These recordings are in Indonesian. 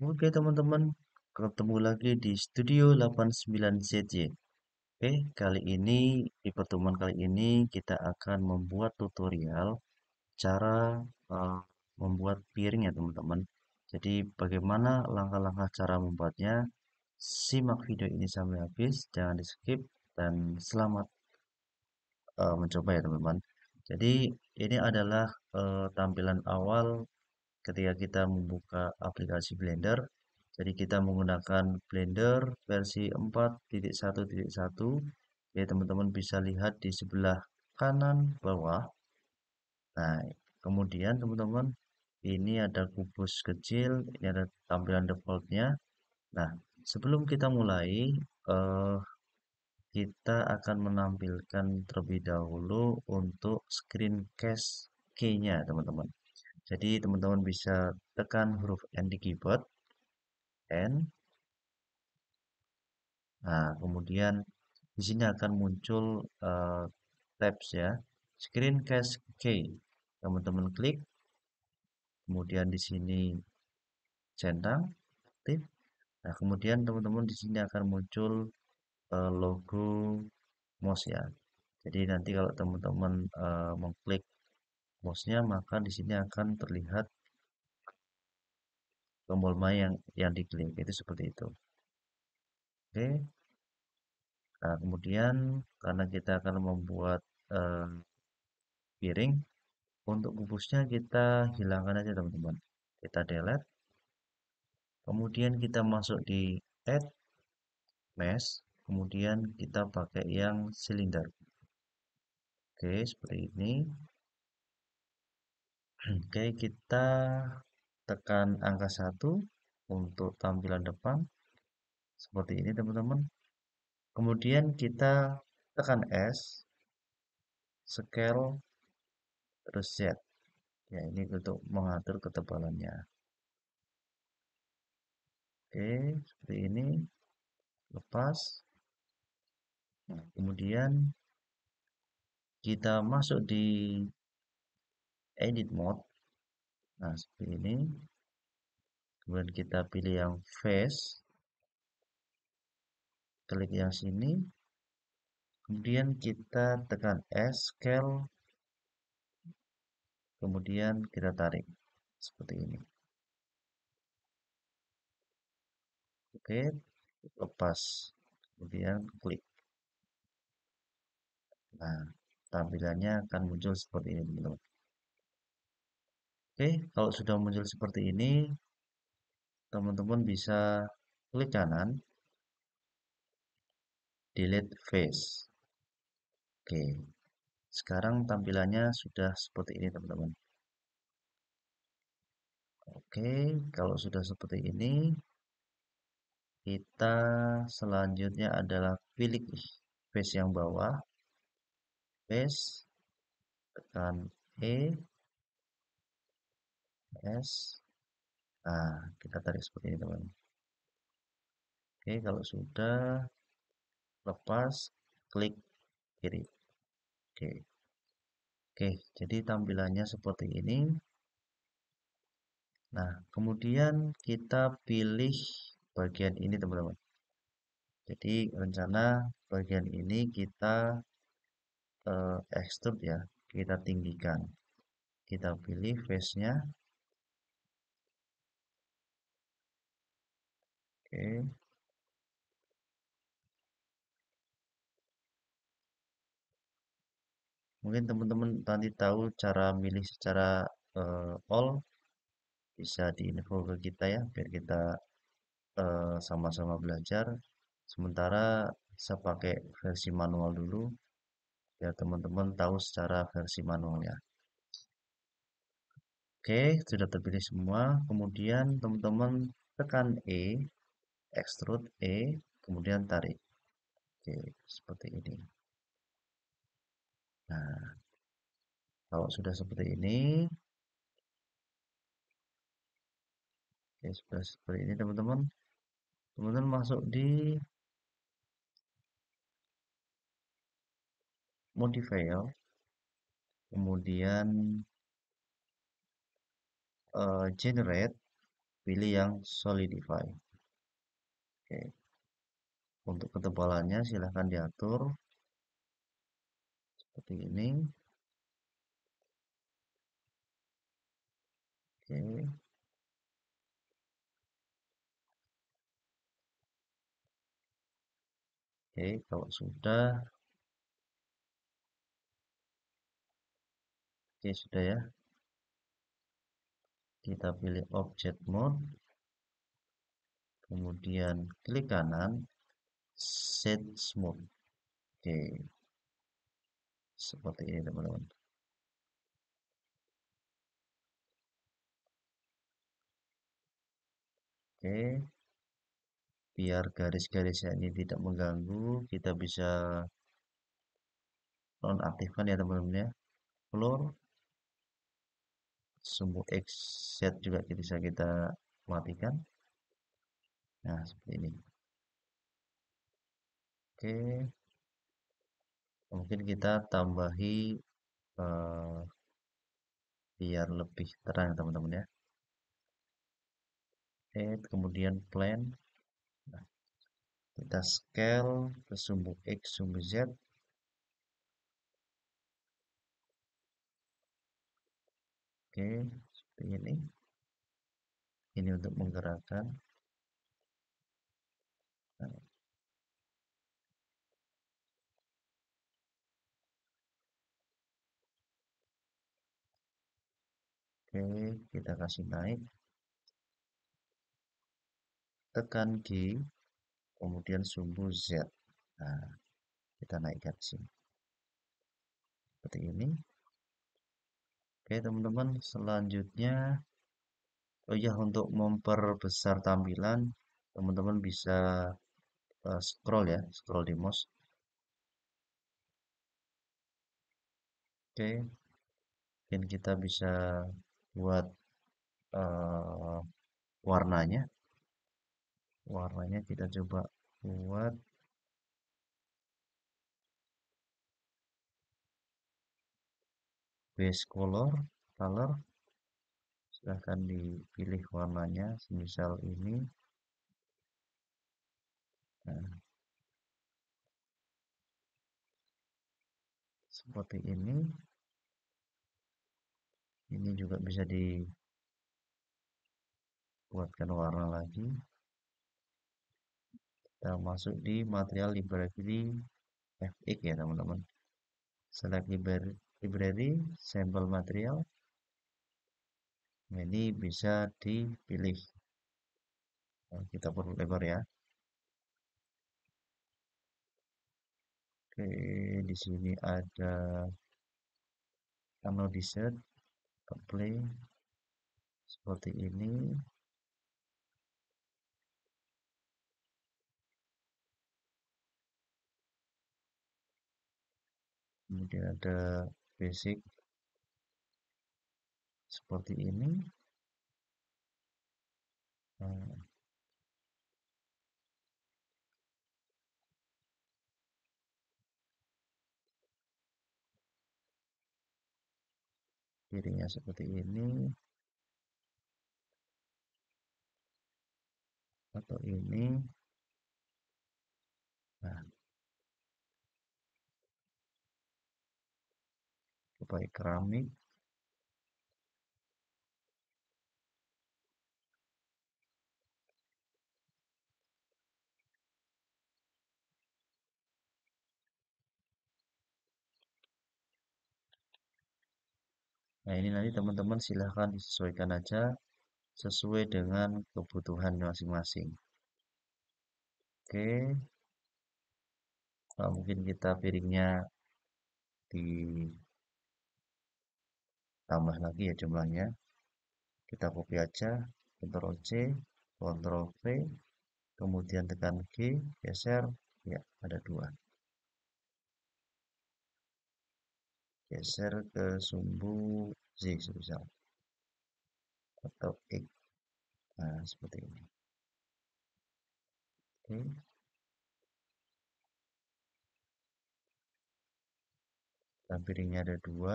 Oke teman-teman, ketemu lagi di Studio 89CJ. Oke, kali ini di pertemuan kali ini kita akan membuat tutorial cara uh, membuat piring ya teman-teman. Jadi bagaimana langkah-langkah cara membuatnya? Simak video ini sampai habis, jangan di skip dan selamat uh, mencoba ya teman-teman. Jadi ini adalah uh, tampilan awal ketika kita membuka aplikasi Blender. Jadi kita menggunakan Blender versi 4.1.1. ya teman-teman bisa lihat di sebelah kanan bawah. Nah, kemudian teman-teman ini ada kubus kecil, ini ada tampilan defaultnya. Nah, sebelum kita mulai, eh, kita akan menampilkan terlebih dahulu untuk screencast key-nya, teman-teman. Jadi teman-teman bisa tekan huruf N di keyboard. N. Nah, kemudian di sini akan muncul uh, tabs ya. Screen cache key. Teman-teman klik. Kemudian di sini centang aktif. Nah, kemudian teman-teman di sini akan muncul uh, logo mouse ya. Jadi nanti kalau teman-teman uh, mengklik mouse-nya maka di sini akan terlihat tombol main yang yang diklik itu seperti itu oke nah kemudian karena kita akan membuat uh, piring untuk kubusnya kita hilangkan aja teman-teman kita delete kemudian kita masuk di add mesh kemudian kita pakai yang silinder oke seperti ini Oke, kita tekan angka 1 untuk tampilan depan. Seperti ini, teman-teman. Kemudian kita tekan S, scale, reset. Ya, ini untuk mengatur ketebalannya. Oke, seperti ini. Lepas. Nah, kemudian kita masuk di edit mode nah seperti ini kemudian kita pilih yang face klik yang sini kemudian kita tekan S scale kemudian kita tarik seperti ini oke lepas kemudian klik nah tampilannya akan muncul seperti ini teman-teman Oke, kalau sudah muncul seperti ini, teman-teman bisa klik kanan, delete face. Oke, sekarang tampilannya sudah seperti ini teman-teman. Oke, kalau sudah seperti ini, kita selanjutnya adalah pilih face yang bawah, face, tekan E, S nah kita tarik seperti ini teman oke kalau sudah lepas klik kiri oke oke jadi tampilannya seperti ini nah kemudian kita pilih bagian ini teman-teman jadi rencana bagian ini kita eh, extrude ya kita tinggikan kita pilih face nya Mungkin teman-teman nanti tahu cara milih secara uh, all bisa diinfo ke kita ya biar kita eh, sama-sama uh, belajar. Sementara saya pakai versi manual dulu biar teman-teman tahu secara versi manualnya. Oke, sudah terpilih semua. Kemudian teman-teman tekan E extrude E kemudian tarik oke seperti ini nah kalau sudah seperti ini oke sudah seperti ini teman-teman kemudian masuk di modifier kemudian uh, generate pilih yang solidify Oke. Untuk ketebalannya silahkan diatur seperti ini. Oke. Oke, kalau sudah Oke, sudah ya. Kita pilih object mode kemudian klik kanan set smooth oke seperti ini teman-teman oke biar garis-garisnya ini tidak mengganggu kita bisa nonaktifkan ya teman-teman ya floor semua x set juga bisa kita matikan Nah, seperti ini. Oke. Mungkin kita tambahi uh, biar lebih terang ya, teman-teman ya. Add, kemudian plan. Nah, kita scale ke sumbu X, sumbu Z. Oke, seperti ini. Ini untuk menggerakkan. Oke, kita kasih naik. Tekan G, kemudian sumbu Z. Nah, kita naikkan ke sini. Seperti ini. Oke, teman-teman, selanjutnya oh ya untuk memperbesar tampilan, teman-teman bisa uh, scroll ya scroll di mouse oke okay. mungkin kita bisa buat uh, warnanya warnanya kita coba buat base color color silahkan dipilih warnanya semisal ini seperti ini. Ini juga bisa dibuatkan warna lagi. Kita masuk di material library FX ya teman-teman. Select library, sample material. Ini bisa dipilih. Nah, kita perlu lebar ya. Oke, di sini ada channel dessert, play seperti ini. Kemudian ada basic seperti ini. Nah. kirinya seperti ini atau ini nah supaya keramik Nah ini nanti teman-teman silahkan disesuaikan aja sesuai dengan kebutuhan masing-masing. Oke, nah, mungkin kita piringnya ditambah lagi ya jumlahnya. Kita copy aja, Ctrl C, Ctrl V, kemudian tekan G, geser, ya ada dua. geser ke sumbu Z misal, atau X nah, seperti ini oke lampiringnya ada dua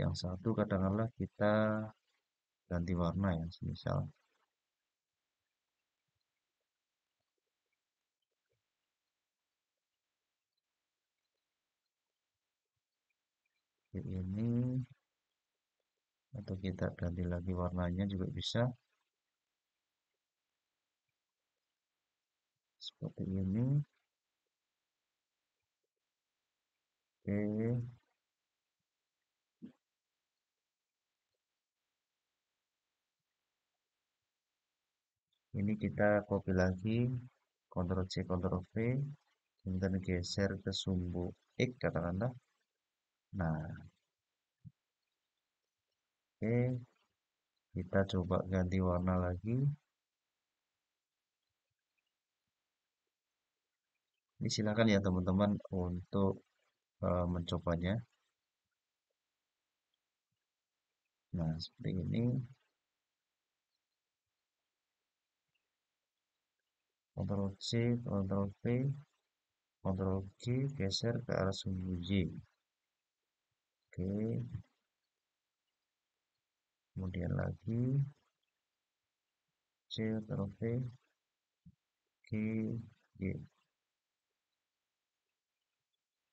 yang satu kadang-kadang kita ganti warna ya misal ini atau kita ganti lagi warnanya juga bisa seperti ini oke ini kita copy lagi Ctrl C Ctrl V kemudian geser ke sumbu X katakanlah Nah. Oke, kita coba ganti warna lagi. Ini silakan ya teman-teman untuk uh, mencobanya. Nah, seperti ini. Ctrl C, Ctrl V, Ctrl G, geser ke arah sumbu Y oke kemudian lagi C atau V G G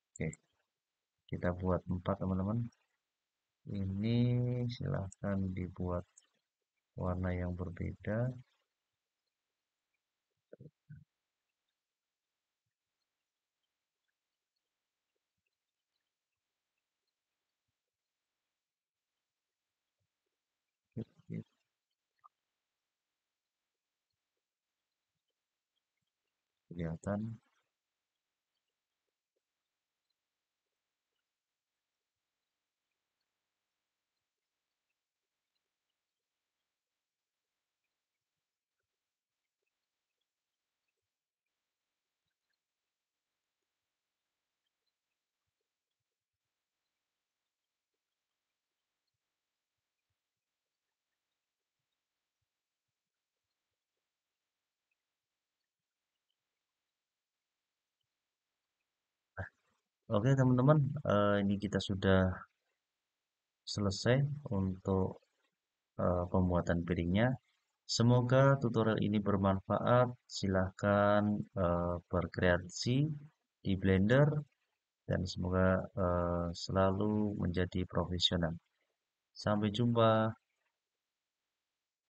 oke kita buat empat teman-teman ini silahkan dibuat warna yang berbeda kelihatan Oke teman-teman, eh, ini kita sudah selesai untuk eh, pembuatan piringnya. Semoga tutorial ini bermanfaat. Silahkan eh, berkreasi di Blender dan semoga selalu menjadi profesional. Sampai jumpa.